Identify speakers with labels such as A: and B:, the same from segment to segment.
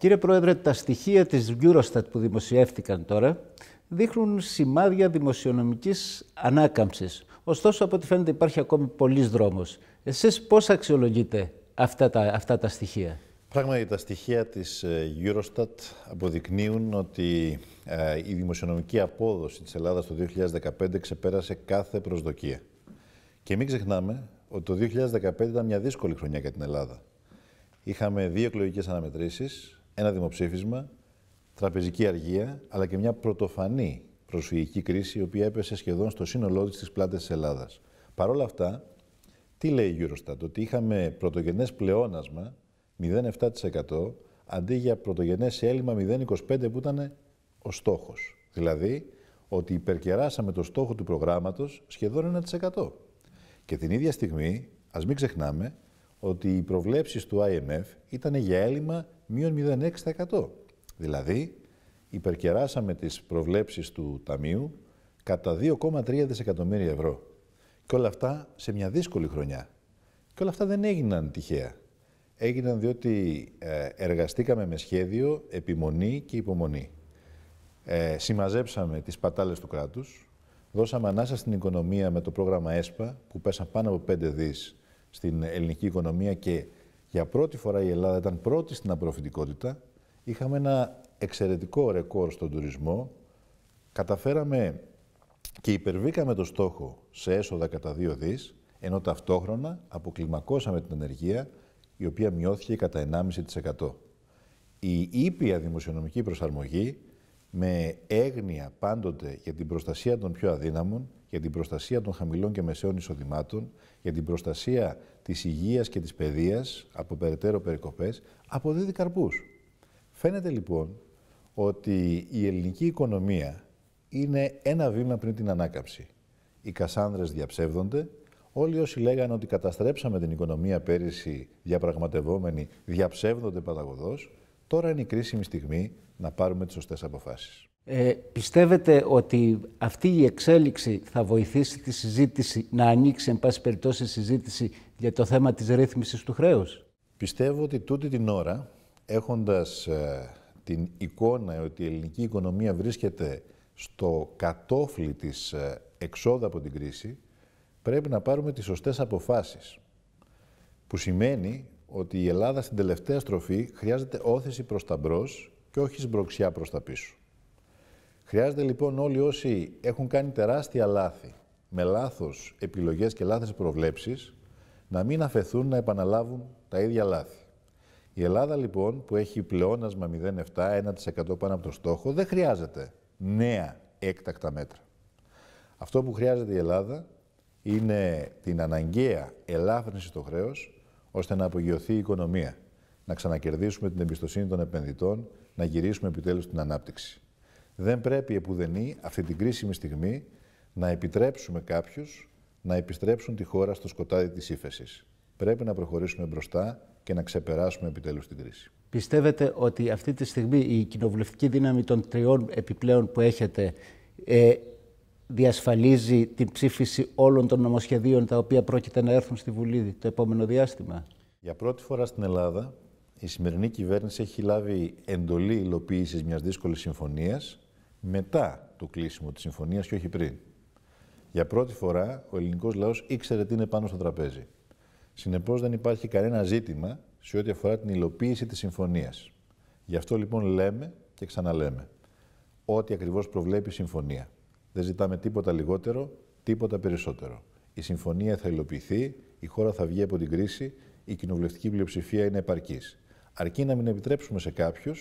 A: Κύριε Πρόεδρε, τα στοιχεία της Eurostat που δημοσιεύτηκαν τώρα δείχνουν σημάδια δημοσιονομικής ανάκαμψης. Ωστόσο, από ό,τι φαίνεται υπάρχει ακόμη πολλής δρόμος. Εσείς πώς αξιολογείτε αυτά τα, αυτά τα στοιχεία. Πράγματι, τα στοιχεία
B: της ε, Eurostat αποδεικνύουν ότι ε, η δημοσιονομική απόδοση της Ελλάδας το 2015 ξεπέρασε κάθε προσδοκία. Και μην ξεχνάμε ότι το 2015 ήταν μια δύσκολη χρονιά για την Ελλάδα. Είχαμε δύο εκλογικές αναμετρήσεις, ένα δημοψήφισμα, τραπεζική αργία, αλλά και μια πρωτοφανή προσφυγική κρίση, η οποία έπεσε σχεδόν στο σύνολό της στις πλάτες της Ελλάδας. Παρ' όλα αυτά, τι λέει η Eurostat, ότι είχαμε πρωτογενές πλεόνασμα 0,7% αντί για πρωτογενές έλλειμμα 0,25% που ήταν ο στόχος. Δηλαδή, ότι υπερκεράσαμε το στόχο του προγράμματος σχεδόν 1%. Και την ίδια στιγμή, ας μην ξεχνάμε ότι οι προβλέψεις του IMF ήταν για έλλειμμα μείον 0,6%. Δηλαδή, υπερκεράσαμε τις προβλέψεις του Ταμείου κατά 2,3 δισεκατομμύρια ευρώ. Και όλα αυτά σε μια δύσκολη χρονιά. Και όλα αυτά δεν έγιναν τυχαία. Έγιναν διότι ε, εργαστήκαμε με σχέδιο, επιμονή και υπομονή. Ε, συμμαζέψαμε τις πατάλες του κράτους, δώσαμε ανάσα στην οικονομία με το πρόγραμμα ΕΣΠΑ, που πέσα πάνω από 5 δις στην ελληνική οικονομία και για πρώτη φορά η Ελλάδα ήταν πρώτη στην απροφητικότητα. Είχαμε ένα εξαιρετικό ρεκόρ στον τουρισμό. Καταφέραμε και υπερβήκαμε το στόχο σε έσοδα κατά 2 δις, ενώ ταυτόχρονα αποκλιμακώσαμε την ενεργεία, η οποία μειώθηκε κατά 1,5%. Η ήπια δημοσιονομική προσαρμογή με έγνοια πάντοτε για την προστασία των πιο αδύναμων, για την προστασία των χαμηλών και μεσαίων εισοδημάτων, για την προστασία της υγείας και της παιδείας από περαιτέρω περικοπές, αποδίδει καρπούς. Φαίνεται λοιπόν ότι η ελληνική οικονομία είναι ένα βήμα πριν την ανάκαψη. Οι κασάνδρες διαψεύδονται, όλοι όσοι λέγανε ότι καταστρέψαμε την οικονομία πέρυσι διαπραγματευόμενοι διαψεύδονται παταγωδός. Τώρα είναι η κρίσιμη στιγμή να πάρουμε τις σωστές αποφάσεις.
A: Ε, πιστεύετε ότι αυτή η εξέλιξη θα βοηθήσει τη συζήτηση να ανοίξει, εν πάση περιπτώσει, συζήτηση για το θέμα της ρύθμισης του χρέους. Πιστεύω ότι τούτη την ώρα, έχοντας
B: ε, την εικόνα ότι η ελληνική οικονομία βρίσκεται στο κατόφλι της ε, εξόδου από την κρίση, πρέπει να πάρουμε τις σωστές αποφάσεις. Που σημαίνει ότι η Ελλάδα στην τελευταία στροφή χρειάζεται όθηση προς τα μπρος και όχι σμπροξιά προς τα πίσω. Χρειάζεται λοιπόν όλοι όσοι έχουν κάνει τεράστια λάθη με λάθος επιλογές και λάθος προβλέψεις να μην αφαιθούν να επαναλάβουν τα ίδια λάθη. Η Ελλάδα λοιπόν που έχει πλεόνασμα 0,7, 1% πάνω από το στόχο δεν χρειάζεται νέα έκτακτα μέτρα. Αυτό που χρειάζεται η Ελλάδα είναι την αναγκαία ελάφρυνση στο χρέος ώστε να απογειωθεί η οικονομία, να ξανακερδίσουμε την εμπιστοσύνη των επενδυτών, να γυρίσουμε επιτέλους την ανάπτυξη. Δεν πρέπει επουδενή αυτή την κρίσιμη στιγμή να επιτρέψουμε κάποιους να επιστρέψουν τη χώρα στο σκοτάδι της ύφεσης. Πρέπει να προχωρήσουμε μπροστά και να ξεπεράσουμε επιτέλους την κρίση.
A: Πιστεύετε ότι αυτή τη στιγμή η κοινοβουλευτική δύναμη των τριών επιπλέον που έχετε ε, διασφαλίζει την ψήφιση όλων των νομοσχεδίων τα οποία πρόκειται να έρθουν στη Βουλή το επόμενο διάστημα.
B: Για πρώτη φορά στην Ελλάδα, η σημερινή κυβέρνηση έχει λάβει εντολή υλοποίησης μιας δύσκολης συμφωνίας μετά το κλείσιμο της συμφωνίας και όχι πριν. Για πρώτη φορά, ο ελληνικός λαός ήξερε τι είναι πάνω στο τραπέζι. Συνεπώς, δεν υπάρχει κανένα ζήτημα σε ό,τι αφορά την υλοποίηση της συμφωνίας. Γι' αυτό λοιπόν λέμε και ξαναλέμε ό,τι ακριβώς προβλέπει η συμφωνία. Δεν ζητάμε τίποτα λιγότερο, τίποτα περισσότερο. Η συμφωνία θα υλοποιηθεί, η χώρα θα βγει από την κρίση, η κοινοβουλευτική πλειοψηφία είναι επαρκής. Αρκεί να μην επιτρέψουμε σε κάποιους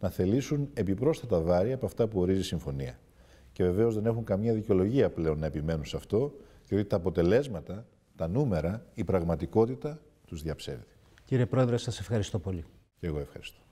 B: να θελήσουν επιπρόσθετα βάρη από αυτά που ορίζει η συμφωνία. Και βεβαίως δεν έχουν καμία δικαιολογία πλέον να επιμένουν σε αυτό, διότι τα αποτελέσματα, τα νούμερα, η πραγματικότητα τους διαψεύδει.
A: Κύριε Πρόεδρε, σας ευχαριστώ πολύ.
B: Και εγώ ευχαριστώ.